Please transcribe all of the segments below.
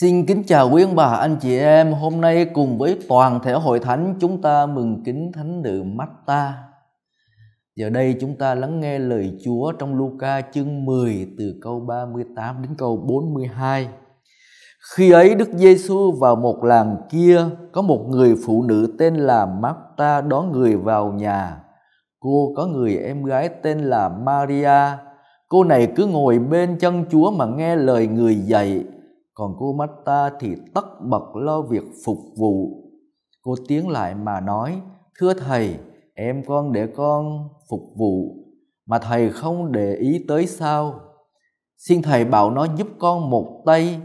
Xin kính chào quý ông bà, anh chị em. Hôm nay cùng với toàn thể hội thánh chúng ta mừng kính thánh nữ ta Giờ đây chúng ta lắng nghe lời Chúa trong Luca chương 10 từ câu 38 đến câu 42. Khi ấy Đức Giêsu vào một làng kia có một người phụ nữ tên là ta đón người vào nhà. Cô có người em gái tên là Maria. Cô này cứ ngồi bên chân Chúa mà nghe lời người dạy còn cô mắt thì tất bật lo việc phục vụ cô tiến lại mà nói thưa thầy em con để con phục vụ mà thầy không để ý tới sao xin thầy bảo nó giúp con một tay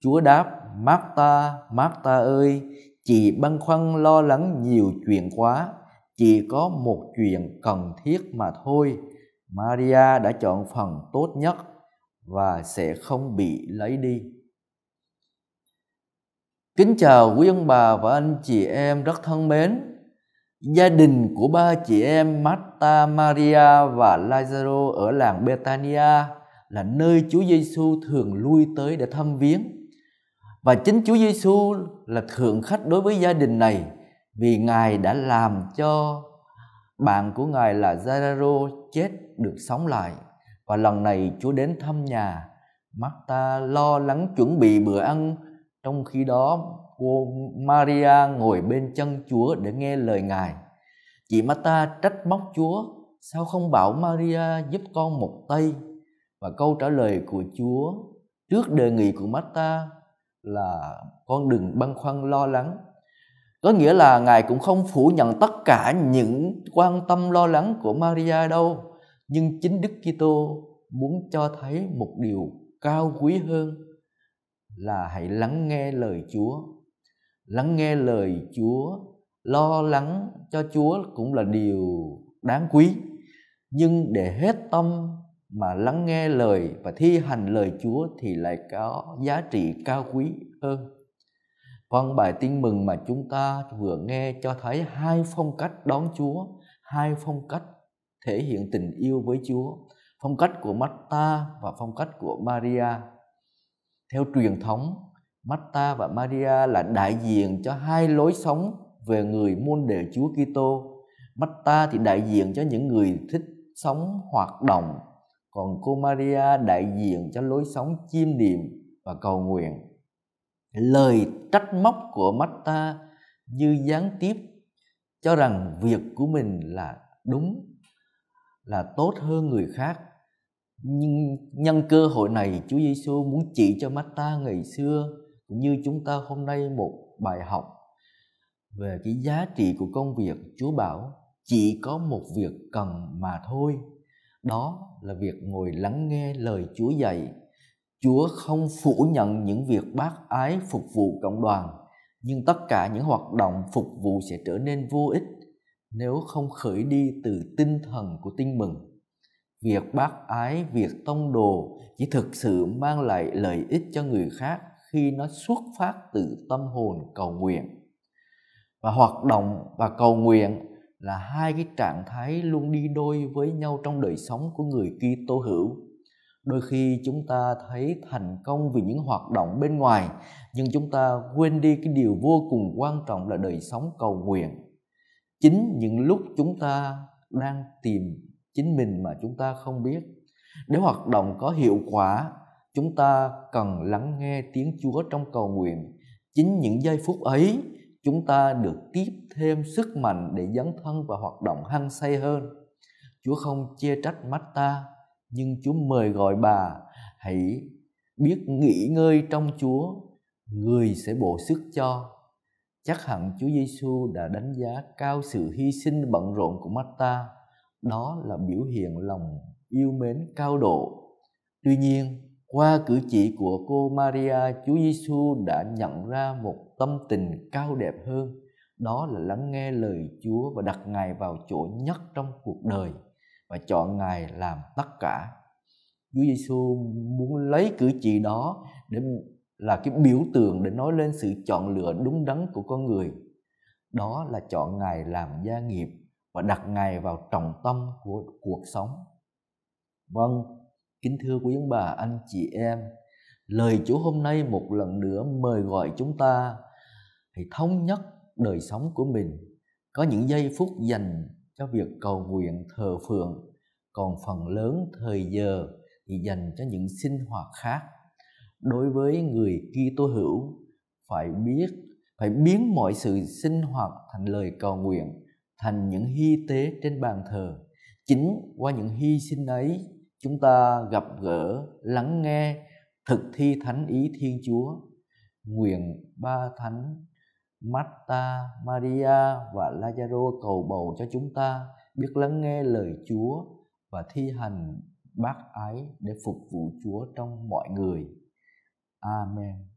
chúa đáp mát ta mát ta ơi chị băn khoăn lo lắng nhiều chuyện quá chỉ có một chuyện cần thiết mà thôi maria đã chọn phần tốt nhất và sẽ không bị lấy đi. Kính chào quý ông bà và anh chị em rất thân mến. Gia đình của ba chị em Marta, Maria và Lazaro ở làng Betania là nơi Chúa Giêsu thường lui tới để thăm viếng. Và chính Chúa Giêsu là thượng khách đối với gia đình này vì Ngài đã làm cho bạn của Ngài là Lazaro chết được sống lại và lần này Chúa đến thăm nhà Martha lo lắng chuẩn bị bữa ăn trong khi đó cô Maria ngồi bên chân Chúa để nghe lời Ngài chị Martha trách móc Chúa sao không bảo Maria giúp con một tay và câu trả lời của Chúa trước đề nghị của Martha là con đừng băn khoăn lo lắng có nghĩa là ngài cũng không phủ nhận tất cả những quan tâm lo lắng của Maria đâu nhưng chính Đức Kitô muốn cho thấy một điều cao quý hơn là hãy lắng nghe lời Chúa. Lắng nghe lời Chúa, lo lắng cho Chúa cũng là điều đáng quý. Nhưng để hết tâm mà lắng nghe lời và thi hành lời Chúa thì lại có giá trị cao quý hơn. Văn vâng, bài tin mừng mà chúng ta vừa nghe cho thấy hai phong cách đón Chúa, hai phong cách thể hiện tình yêu với Chúa, phong cách của Marta và phong cách của Maria. Theo truyền thống, Marta và Maria là đại diện cho hai lối sống về người môn đệ Chúa Kitô. Marta thì đại diện cho những người thích sống hoạt động, còn cô Maria đại diện cho lối sống chiêm niệm và cầu nguyện. Lời trách móc của Marta như gián tiếp cho rằng việc của mình là đúng là tốt hơn người khác nhưng nhân cơ hội này Chúa Giêsu muốn chỉ cho mắt ta ngày xưa cũng như chúng ta hôm nay một bài học về cái giá trị của công việc Chúa bảo chỉ có một việc cần mà thôi đó là việc ngồi lắng nghe lời Chúa dạy Chúa không phủ nhận những việc bác ái phục vụ cộng đoàn nhưng tất cả những hoạt động phục vụ sẽ trở nên vô ích nếu không khởi đi từ tinh thần của tin mừng việc bác ái việc tông đồ chỉ thực sự mang lại lợi ích cho người khác khi nó xuất phát từ tâm hồn cầu nguyện và hoạt động và cầu nguyện là hai cái trạng thái luôn đi đôi với nhau trong đời sống của người tô hữu. Đôi khi chúng ta thấy thành công vì những hoạt động bên ngoài, nhưng chúng ta quên đi cái điều vô cùng quan trọng là đời sống cầu nguyện chính những lúc chúng ta đang tìm chính mình mà chúng ta không biết để hoạt động có hiệu quả chúng ta cần lắng nghe tiếng chúa trong cầu nguyện chính những giây phút ấy chúng ta được tiếp thêm sức mạnh để dấn thân và hoạt động hăng say hơn chúa không chê trách mắt ta nhưng chúa mời gọi bà hãy biết nghỉ ngơi trong chúa người sẽ bổ sức cho Chắc hẳn Chúa Giêsu đã đánh giá cao sự hy sinh bận rộn của Martha. Đó là biểu hiện lòng yêu mến cao độ. Tuy nhiên, qua cử chỉ của cô Maria, Chúa Giêsu đã nhận ra một tâm tình cao đẹp hơn, đó là lắng nghe lời Chúa và đặt Ngài vào chỗ nhất trong cuộc đời và chọn Ngài làm tất cả. Chúa Giêsu muốn lấy cử chỉ đó để là cái biểu tượng để nói lên sự chọn lựa đúng đắn của con người đó là chọn ngài làm gia nghiệp và đặt ngài vào trọng tâm của cuộc sống vâng kính thưa quý ông bà anh chị em lời chúa hôm nay một lần nữa mời gọi chúng ta hãy thống nhất đời sống của mình có những giây phút dành cho việc cầu nguyện thờ phượng còn phần lớn thời giờ thì dành cho những sinh hoạt khác đối với người kia tô hữu phải biết phải biến mọi sự sinh hoạt thành lời cầu nguyện thành những hy tế trên bàn thờ chính qua những hy sinh ấy chúng ta gặp gỡ lắng nghe thực thi thánh ý thiên chúa nguyện ba thánh Marta, Maria và Lazaro cầu bầu cho chúng ta biết lắng nghe lời Chúa và thi hành bác ái để phục vụ Chúa trong mọi người. Amen